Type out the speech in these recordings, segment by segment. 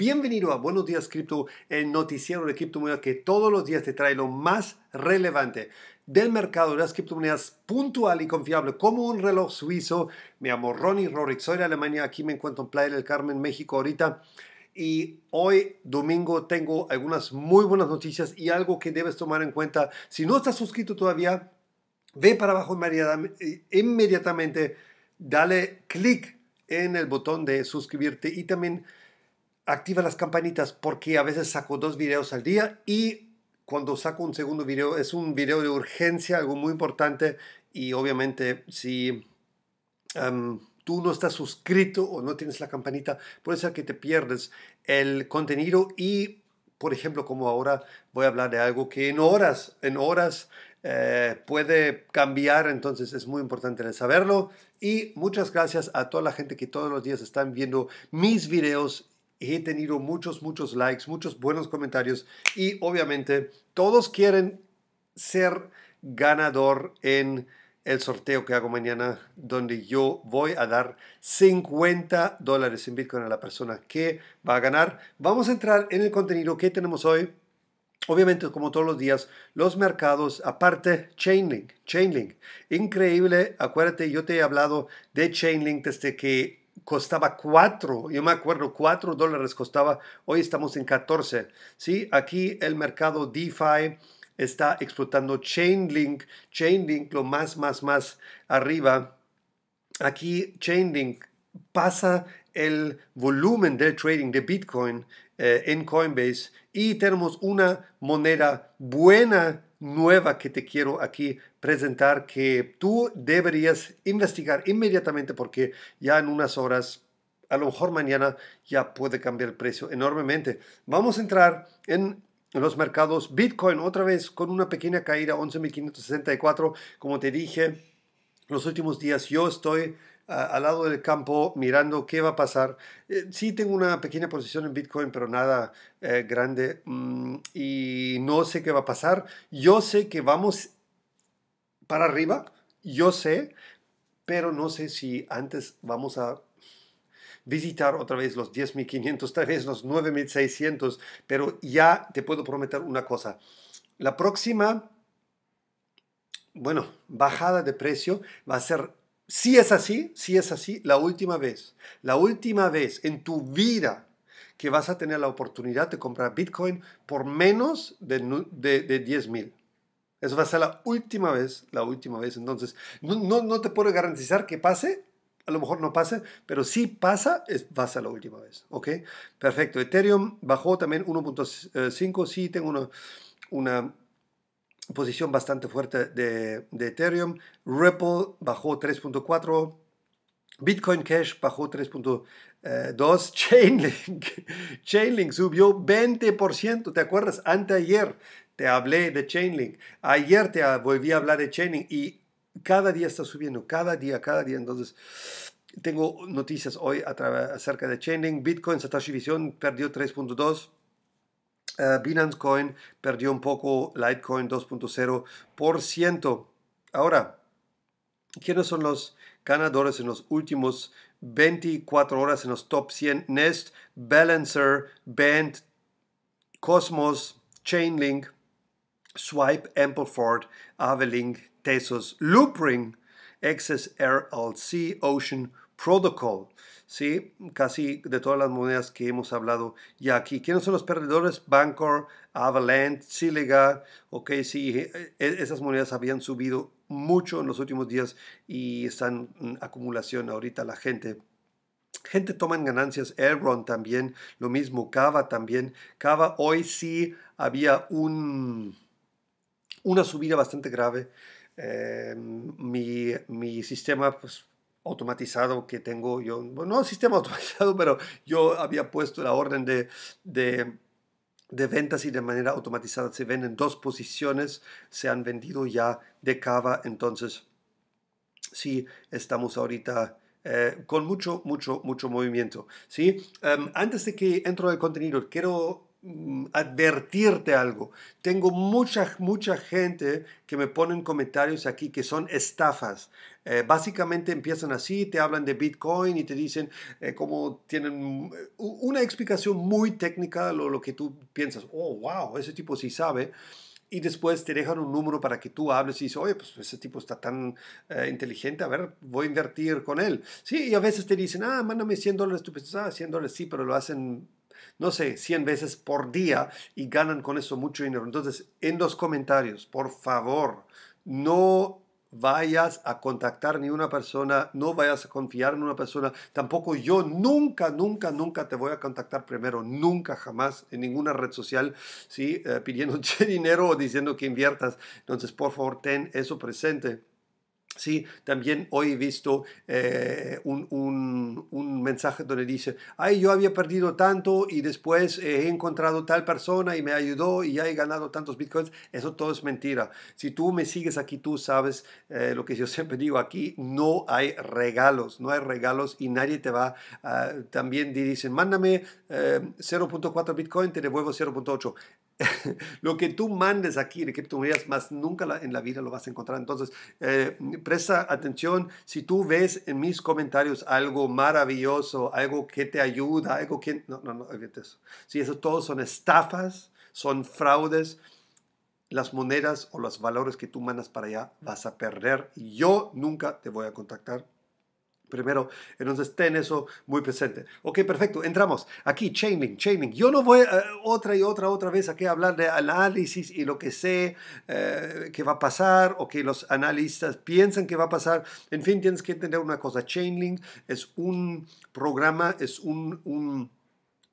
Bienvenido a Buenos Días Cripto, el noticiero de criptomonedas que todos los días te trae lo más relevante del mercado de las criptomonedas puntual y confiable como un reloj suizo. Me llamo Ronnie Rorick, soy de Alemania, aquí me encuentro en Playa del Carmen, México ahorita. Y hoy domingo tengo algunas muy buenas noticias y algo que debes tomar en cuenta. Si no estás suscrito todavía, ve para abajo inmediatamente, dale clic en el botón de suscribirte y también activa las campanitas porque a veces saco dos videos al día y cuando saco un segundo video es un video de urgencia, algo muy importante y obviamente si tú no estás suscrito o no tienes la campanita, puede ser que te pierdes el contenido y por ejemplo como ahora voy a hablar de algo que en horas, en horas eh, puede cambiar, entonces es muy importante saberlo. Y muchas gracias a toda la gente que todos los días están viendo mis videos He tenido muchos, muchos likes, muchos buenos comentarios y obviamente todos quieren ser ganador en el sorteo que hago mañana, donde yo voy a dar 50 dólares en Bitcoin a la persona que va a ganar. Vamos a entrar en el contenido que tenemos hoy. Obviamente, como todos los días, los mercados, aparte Chainlink, Chainlink, increíble, acuérdate, yo te he hablado de Chainlink desde que costaba 4, yo me acuerdo, 4 dólares costaba, hoy estamos en 14. ¿sí? Aquí el mercado DeFi está explotando Chainlink, Chainlink lo más, más, más arriba. Aquí Chainlink pasa el volumen del trading de Bitcoin eh, en Coinbase y tenemos una moneda buena nueva que te quiero aquí presentar que tú deberías investigar inmediatamente porque ya en unas horas, a lo mejor mañana, ya puede cambiar el precio enormemente. Vamos a entrar en los mercados Bitcoin otra vez con una pequeña caída, 11.564, como te dije. Los últimos días yo estoy al lado del campo mirando qué va a pasar. Eh, sí tengo una pequeña posición en Bitcoin, pero nada eh, grande mm, y no sé qué va a pasar. Yo sé que vamos para arriba, yo sé, pero no sé si antes vamos a visitar otra vez los 10.500, tal vez los 9.600, pero ya te puedo prometer una cosa. La próxima, bueno, bajada de precio va a ser si es así, si es así, la última vez, la última vez en tu vida que vas a tener la oportunidad de comprar Bitcoin por menos de, de, 10 mil. Eso va a ser la última vez, la última vez. Entonces, no, te puedo garantizar que pase, a lo mejor no pase, pero si pasa, es, va a ser la última vez. ¿Ok? Perfecto. Ethereum bajó también 1.5. Sí, tengo una, una posición bastante fuerte de, Ethereum. Ripple bajó 3.4. Bitcoin Cash bajó 3.2, Chainlink, Chainlink subió 20%, ¿te acuerdas? Anteayer te hablé de Chainlink, ayer te volví a hablar de Chainlink y cada día está subiendo, cada día, cada día. Entonces, tengo noticias hoy acerca de Chainlink, Bitcoin Satoshi Vision perdió 3.2. Eh, Binance Coin perdió un poco, Litecoin 2.0%. Ahora, ¿quiénes son los ganadores en los últimos 24 horas en los top 100? Nest, Balancer, Band, Cosmos, Chainlink, Swipe, Ampleford, Avelink, Tesos, Loopring, XSRLC, Ocean, Protocol, ¿sí? casi de todas las monedas que hemos hablado ya aquí. ¿Quiénes son los perdedores? Bancor, Avalanche, Silega, ok, sí, eh, eh, esas monedas habían subido mucho en los últimos días y están en acumulación ahorita la gente Gente toma ganancias, Elron también, lo mismo, Cava también. Cava hoy sí había un, una subida bastante grave. Eh, mi, mi, sistema pues, automatizado que tengo yo, no sistema automatizado, pero yo había puesto la orden de, de, ventas y de manera automatizada se venden dos posiciones, se han vendido ya de cava, entonces sí, estamos ahorita eh, con mucho, mucho, mucho movimiento. ¿sí? Em, antes de que entro al contenido, quiero mm, advertirte algo. Tengo mucha, mucha gente que me ponen comentarios aquí que son estafas. Eh, básicamente empiezan así, te hablan de Bitcoin y te dicen como eh, cómo tienen eh, una explicación muy técnica de lo, que tú piensas. Oh, wow, ese tipo sí sabe y después te dejan un número para que tú hables y dices, oye, pues ese tipo está tan inteligente, a ver, voy a invertir con él. Sí, y a veces te dicen, ah, mándame 100 dólares, tú piensas, ah, 100 dólares sí, pero lo hacen, no sé, 100 veces por día y ganan con eso mucho dinero. Entonces, en los comentarios, por favor, no vayas a contactar ni una persona, no vayas a confiar en una persona, tampoco yo nunca, nunca, nunca te voy a contactar primero, nunca, jamás, en ninguna red social, ¿sí? Eh, pidiendo dinero o diciendo que inviertas. Entonces, por favor, ten eso presente. Sí, también hoy he visto eh, un, mensaje donde dice, ay, yo había perdido tanto y después he encontrado tal persona y me ayudó y ya he ganado tantos bitcoins. Eso todo es mentira. Si tú me sigues aquí, tú sabes eh, lo que yo siempre digo aquí, no hay regalos, no hay regalos y nadie te va, ah, también dicen, mándame 0.4 eh, bitcoin, te devuelvo 0.8 lo que tú mandes aquí de criptomonedas, más nunca en la vida lo vas a encontrar. Entonces, eh, presta atención, si tú ves en mis comentarios algo maravilloso, algo que te ayuda, algo que... No, no, no, eso. Si eso todo son estafas, son fraudes, las monedas o los valores que tú mandas para allá vas a perder. Yo nunca te voy a contactar Primero, entonces ten eso muy presente. Ok, perfecto, entramos. Aquí, Chainlink, Chainlink. Yo no voy eh, otra y otra, otra vez aquí a hablar de análisis y lo que sé eh, que va a pasar o que los analistas piensan que va a pasar. En fin, tienes que entender una cosa. Chainlink es un programa, es un,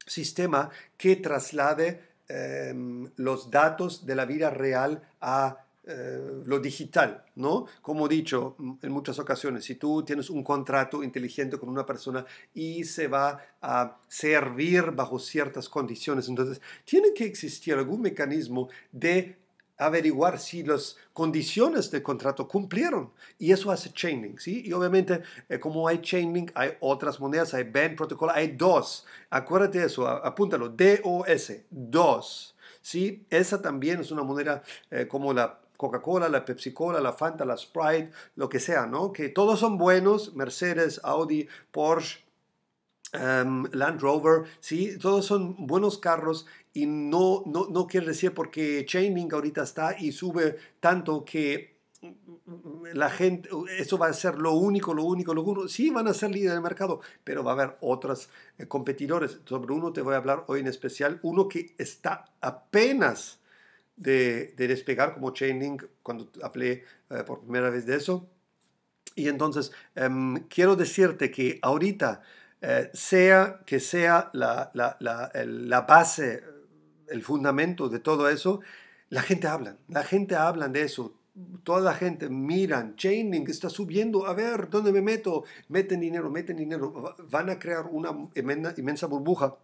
sistema que traslade em, los datos de la vida real a eh, lo digital, ¿no? Como he dicho en muchas ocasiones, si tú tienes un contrato inteligente con una persona y se va a servir bajo ciertas condiciones, entonces tiene que existir algún mecanismo de averiguar si las condiciones del contrato cumplieron. Y eso hace chaining, ¿sí? Y obviamente, eh, como hay chaining, hay otras monedas, hay Band protocol, hay dos. Acuérdate eso, apúntalo, DOS, dos. ¿sí? Esa también es una moneda eh, como la Coca-Cola, la Pepsi-Cola, la Fanta, la Sprite, lo que sea, ¿no? Que todos son buenos, Mercedes, Audi, Porsche, em, Land Rover, ¿sí? todos son buenos carros y no, no, no quiere decir porque Chainlink ahorita está y sube tanto que la gente, eso va a ser lo único, lo único, lo único. Sí, van a ser líderes del mercado, pero va a haber otros eh, competidores. Sobre uno te voy a hablar hoy en especial, uno que está apenas de, despegar como Chainlink cuando hablé eh, por primera vez de eso. Y entonces em, quiero decirte que ahorita, eh, sea que sea la, la, base, el fundamento de todo eso, la gente habla, la gente habla de eso. Toda la gente miran, Chainlink está subiendo, a ver, ¿dónde me meto? Meten dinero, meten dinero. Van a crear una inmensa burbuja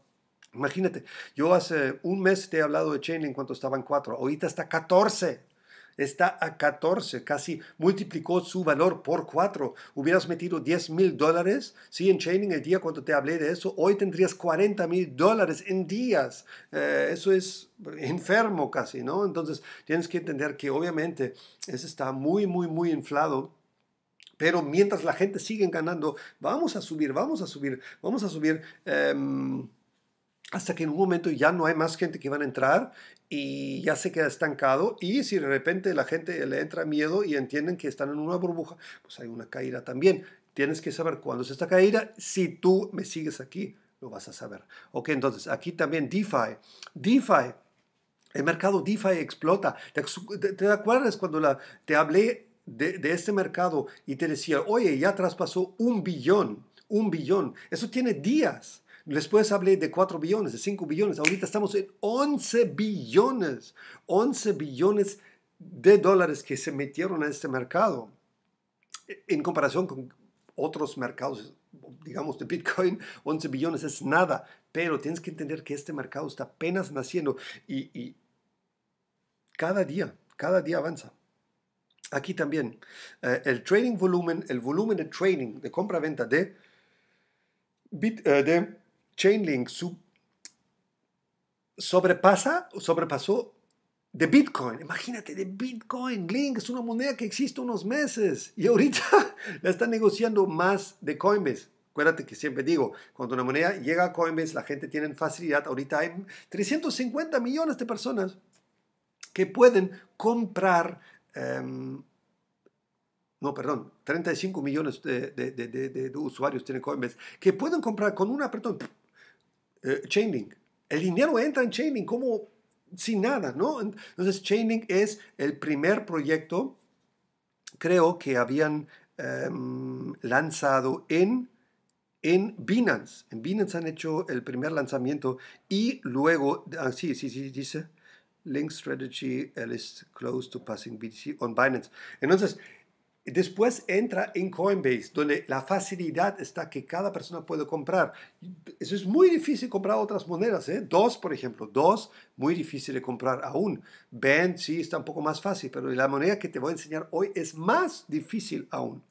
Imagínate, yo hace un mes te he hablado de Chainlink cuando estaba en 4, ahorita está 14. Está a 14, casi multiplicó su valor por 4. Hubieras metido 10 mil dólares, sí, en Chainlink el día cuando te hablé de eso, hoy tendrías 40 mil dólares en días. Eh, eso es enfermo casi, ¿no? Entonces tienes que entender que obviamente eso está muy, muy, muy inflado. Pero mientras la gente sigue ganando, vamos a subir, vamos a subir, vamos a subir. Eh, hasta que en un momento ya no hay más gente que van a entrar y ya se queda estancado y si de repente la gente le entra miedo y entienden que están en una burbuja, pues hay una caída también. Tienes que saber cuándo es esta caída. Si tú me sigues aquí, lo vas a saber. Ok, entonces aquí también DeFi. DeFi, el mercado DeFi explota. ¿Te, acuerdas cuando la, te hablé de, de este mercado y te decía, oye, ya traspasó un billón, un billón? Eso tiene días Después hablé de 4 billones, de 5 billones. Ahorita estamos en 11 billones. 11 billones de dólares que se metieron a este mercado. En comparación con otros mercados, digamos, de Bitcoin, 11 billones es nada. Pero tienes que entender que este mercado está apenas naciendo y, cada día, cada día avanza. Aquí también, eh, el trading volumen, el volumen de trading, de compra-venta de, eh, de Chainlink sobrepasa, sobrepasó de Bitcoin. Imagínate, de Bitcoin, Link, es una moneda que existe unos meses y ahorita la están negociando más de Coinbase. Acuérdate que siempre digo, cuando una moneda llega a Coinbase, la gente tiene facilidad. Ahorita hay 350 millones de personas que pueden comprar, em, no, perdón, 35 millones de, de, usuarios tienen Coinbase, que pueden comprar con una... apretón eh, Chainlink. El dinero entra en Chainlink como sin nada, ¿no? Entonces Chainlink es el primer proyecto, creo que habían em, lanzado en, en Binance. En Binance han hecho el primer lanzamiento y luego, ah, sí, sí, sí, dice, Link Strategy, is Close to Passing BTC on Binance. Entonces, Después entra en Coinbase, donde la facilidad está que cada persona puede comprar. Eso es muy difícil comprar otras monedas. ¿eh? Dos, por ejemplo, dos, muy difícil de comprar aún. Ben, sí, está un poco más fácil, pero la moneda que te voy a enseñar hoy es más difícil aún.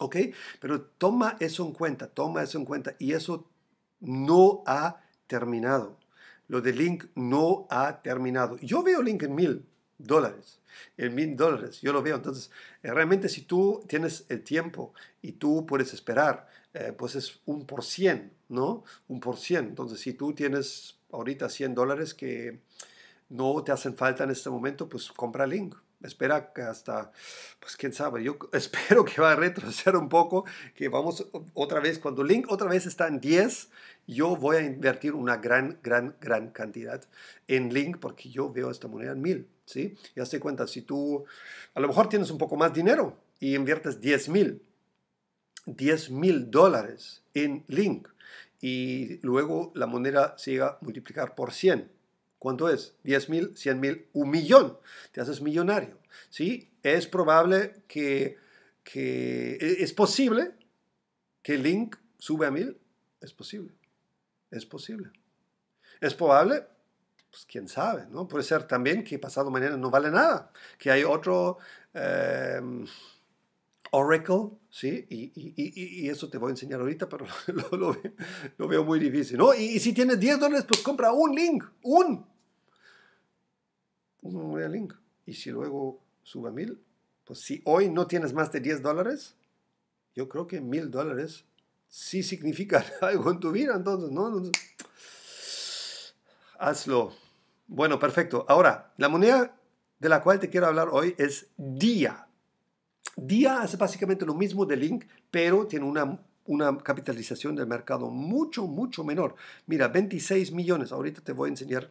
¿Ok? Pero toma eso en cuenta, toma eso en cuenta. Y eso no ha terminado. Lo de Link no ha terminado. Yo veo Link en mil dólares, en mil dólares. Yo lo veo. Entonces, eh, realmente si tú tienes el tiempo y tú puedes esperar, eh, pues es un por cien, ¿no? Un por cien. Entonces, si tú tienes ahorita 100 dólares que no te hacen falta en este momento, pues compra Link. Espera hasta, pues quién sabe, yo espero que va a retroceder un poco, que vamos otra vez, cuando Link otra vez está en 10, yo voy a invertir una gran, gran, gran cantidad en Link porque yo veo esta moneda en mil. ¿sí? Ya se cuenta, si tú a lo mejor tienes un poco más dinero y inviertes 10 mil, 10 mil dólares en Link y luego la moneda se llega a multiplicar por 100. ¿Cuánto es? 10 mil, 100 mil, un millón. Te haces millonario. ¿sí? Es probable que, e, es posible que Link sube a mil. Es posible. Es posible. ¿Es probable? Pues quién sabe, ¿no? Puede ser también que pasado mañana no vale nada, que hay otro em, Oracle, ¿sí? Y, eso te voy a enseñar ahorita, pero lo, veo muy difícil, ¿no? Y, si tienes 10 dólares, pues compra un link, un. Un link. Y si luego suba mil, pues si hoy no tienes más de 10 dólares, yo creo que mil dólares sí significa algo en tu vida, entonces, ¿no? Hazlo. Bueno, perfecto. Ahora, la moneda de la cual te quiero hablar hoy es DIA. DIA hace básicamente lo mismo de Link, pero tiene una, una capitalización del mercado mucho, mucho menor. Mira, 26 millones. Ahorita te voy a enseñar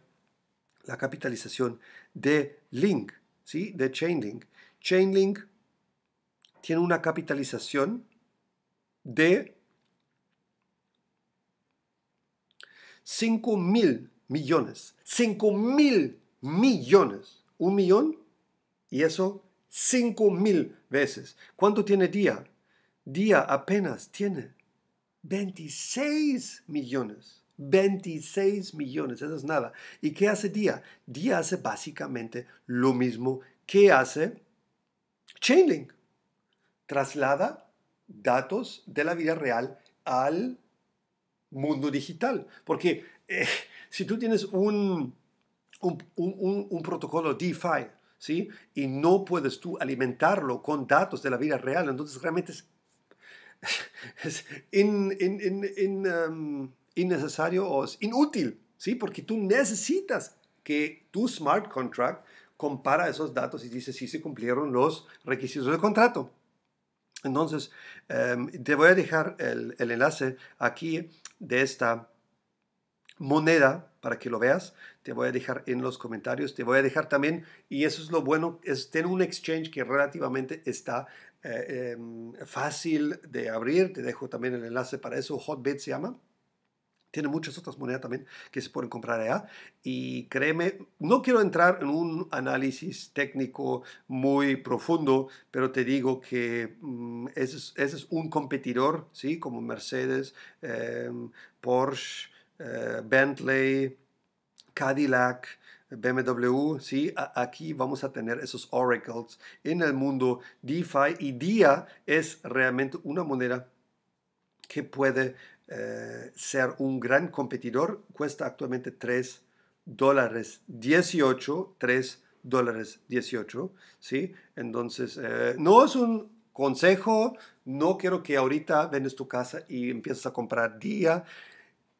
la capitalización de Link, ¿sí? De Chainlink. Chainlink tiene una capitalización de 5 mil millones. 5 mil millones. Un millón y eso 5 mil veces. ¿Cuánto tiene día? Día apenas tiene 26 millones. 26 millones, eso es nada. ¿Y qué hace Día? Día hace básicamente lo mismo que hace Chainlink. Traslada datos de la vida real al mundo digital. Porque eh, si tú tienes un, un, protocolo DeFi, ¿sí? Y no puedes tú alimentarlo con datos de la vida real, entonces realmente es, um, innecesario o es inútil, ¿sí? Porque tú necesitas que tu smart contract compara esos datos y dice si se cumplieron los requisitos del contrato. Entonces, em, te voy a dejar el, el enlace aquí de esta moneda para que lo veas. Te voy a dejar en los comentarios, te voy a dejar también, y eso es lo bueno, es tener un exchange que relativamente está eh, em, fácil de abrir. Te dejo también el enlace para eso, Hotbit se llama tiene muchas otras monedas también que se pueden comprar allá. Y créeme, no quiero entrar en un análisis técnico muy profundo, pero te digo que mm, ese, es, un competidor, ¿sí? Como Mercedes, eh, Porsche, eh, Bentley, Cadillac, BMW, ¿sí? aquí vamos a tener esos oracles en el mundo DeFi y DIA es realmente una moneda que puede eh, ser un gran competidor cuesta actualmente 3 dólares 18, 3 dólares 18, ¿sí? Entonces, eh, no es un consejo, no quiero que ahorita vendes tu casa y empieces a comprar día.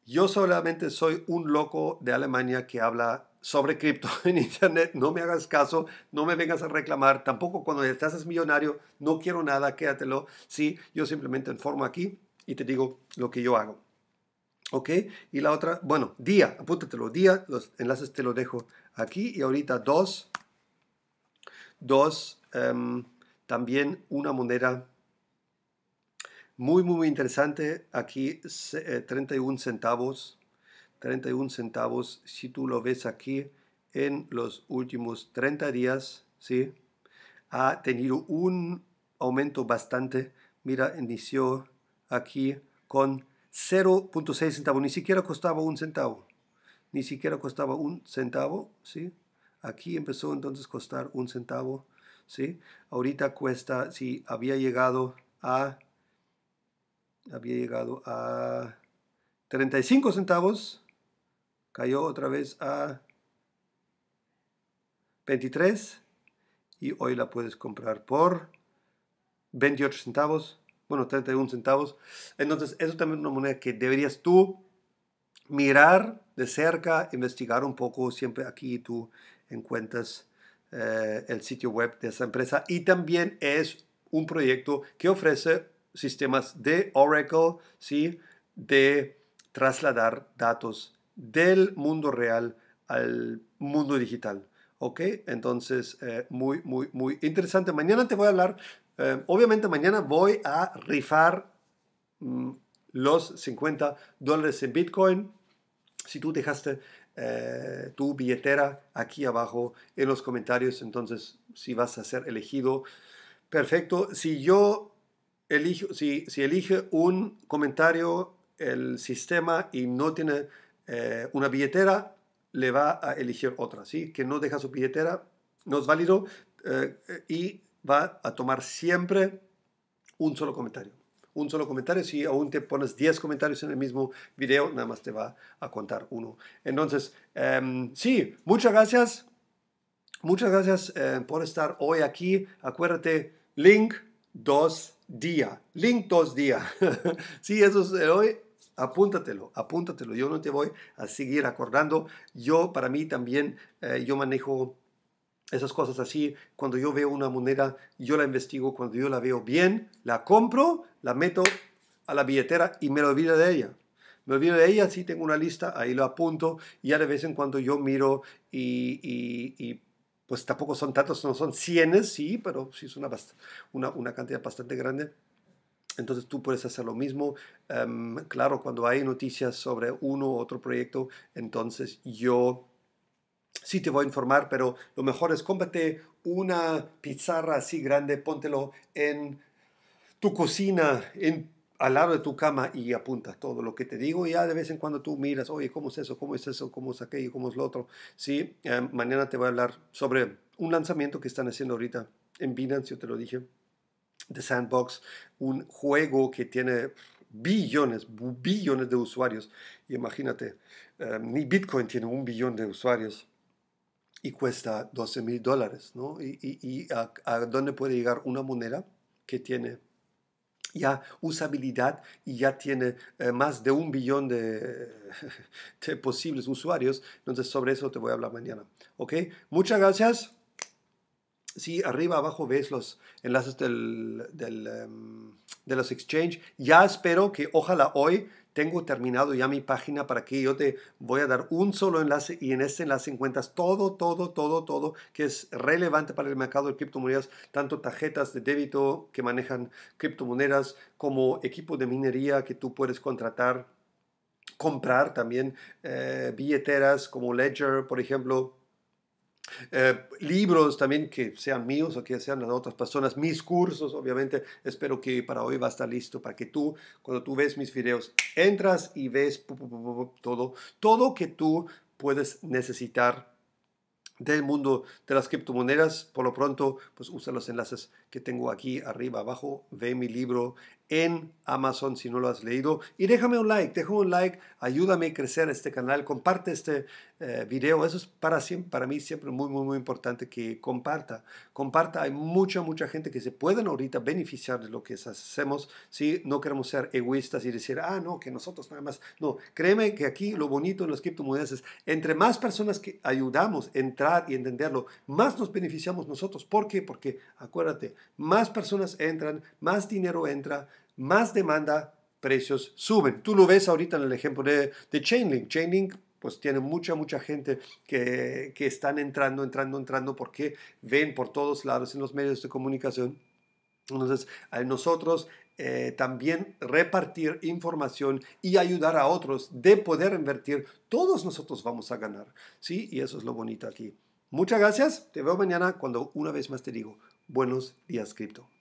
Yo solamente soy un loco de Alemania que habla sobre cripto en internet, no me hagas caso, no me vengas a reclamar, tampoco cuando estás millonario, no quiero nada, quédatelo, sí, yo simplemente informo aquí y te digo lo que yo hago. ¿Ok? Y la otra, bueno, día, apúntatelo, día, los enlaces te los dejo aquí y ahorita dos, dos, em, también una moneda muy, muy, interesante, aquí 31 eh, centavos, 31 centavos, si tú lo ves aquí en los últimos 30 días, ¿sí? Ha tenido un aumento bastante, mira, inició aquí con 0.6 centavos, ni siquiera costaba un centavo, ni siquiera costaba un centavo, ¿sí? Aquí empezó entonces a costar un centavo, ¿sí? Ahorita cuesta, si había llegado a, había llegado a 35 centavos, cayó otra vez a 23 y hoy la puedes comprar por 28 centavos, bueno, 31 centavos. Entonces, eso también es una moneda que deberías tú mirar de cerca, investigar un poco. Siempre aquí tú encuentras eh, el sitio web de esa empresa. Y también es un proyecto que ofrece sistemas de Oracle, ¿sí? De trasladar datos del mundo real al mundo digital. ¿Ok? Entonces, eh, muy, muy, muy interesante. Mañana te voy a hablar eh, obviamente mañana voy a rifar mm, los 50 dólares en Bitcoin. Si tú dejaste eh, tu billetera aquí abajo en los comentarios, entonces si vas a ser elegido, perfecto. Si yo elijo, si, si elige un comentario el sistema y no tiene eh, una billetera, le va a elegir otra, ¿sí? Que no deja su billetera, no es válido. y va a tomar siempre un solo comentario. Un solo comentario, si aún te pones 10 comentarios en el mismo video, nada más te va a contar uno. Entonces, em, sí, muchas gracias. Muchas gracias eh, por estar hoy aquí. Acuérdate, link dos día. Link dos día. sí, eso es de hoy. Apúntatelo, apúntatelo. Yo no te voy a seguir acordando. Yo, para mí también, eh, yo manejo esas cosas así. Cuando yo veo una moneda, yo la investigo, cuando yo la veo bien, la compro, la meto a la billetera y me lo olvido de ella. Me olvido de ella, sí tengo una lista, ahí lo apunto y ya de vez en cuando yo miro y, pues tampoco son tantos, no son cienes, sí, pero sí es una, una, cantidad bastante grande. Entonces tú puedes hacer lo mismo. Em, claro, cuando hay noticias sobre uno u otro proyecto, entonces yo sí te voy a informar, pero lo mejor es cómprate una pizarra así grande, póntelo en tu cocina, en, al lado de tu cama y apunta todo lo que te digo. Y ya de vez en cuando tú miras, oye, ¿cómo es eso? ¿Cómo es eso? ¿Cómo es aquello? ¿Cómo es lo otro? Sí, eh, mañana te voy a hablar sobre un lanzamiento que están haciendo ahorita en Binance, yo te lo dije, de Sandbox, un juego que tiene billones, billones de usuarios. imagínate, eh, ni Bitcoin tiene un billón de usuarios y cuesta 12 mil dólares, ¿no? ¿Y, a, dónde puede llegar una moneda que tiene ya usabilidad y ya tiene eh, más de un billón de, posibles usuarios? Entonces, sobre eso te voy a hablar mañana, ¿ok? Muchas gracias. sí, arriba abajo ves los enlaces em, de los exchange, ya espero que ojalá hoy tengo terminado ya mi página para que yo te voy a dar un solo enlace y en este enlace encuentras todo, todo, todo, todo que es relevante para el mercado de criptomonedas, tanto tarjetas de débito que manejan criptomonedas como equipo de minería que tú puedes contratar, comprar también eh, billeteras como Ledger, por ejemplo, eh, libros también que sean míos o que sean de otras personas, mis cursos, obviamente, espero que para hoy va a estar listo para que tú, cuando tú ves mis videos, entras y ves todo, todo que tú puedes necesitar del mundo de las criptomonedas. Por lo pronto, pues usa los enlaces que tengo aquí arriba abajo, ve mi libro, en Amazon si no lo has leído. Y déjame un like, déjame un like, ayúdame a crecer este canal, comparte este eh, video. Eso es para, siempre, para mí siempre muy, muy, muy importante que comparta. Comparta, hay mucha, mucha gente que se pueden ahorita beneficiar de lo que hacemos. si No queremos ser egoístas y decir, ah, no, que nosotros nada más. No, créeme que aquí lo bonito en las criptomonedas es, entre más personas que ayudamos a entrar y entenderlo, más nos beneficiamos nosotros. ¿Por qué? Porque acuérdate, más personas entran, más dinero entra más demanda, precios suben. Tú lo ves ahorita en el ejemplo de, Chainlink. Chainlink pues tiene mucha, mucha gente que, que están entrando, entrando, entrando porque ven por todos lados en los medios de comunicación. Entonces, a nosotros eh, también repartir información y ayudar a otros de poder invertir, todos nosotros vamos a ganar. ¿sí? Y eso es lo bonito aquí. Muchas gracias. Te veo mañana cuando una vez más te digo, buenos días, cripto.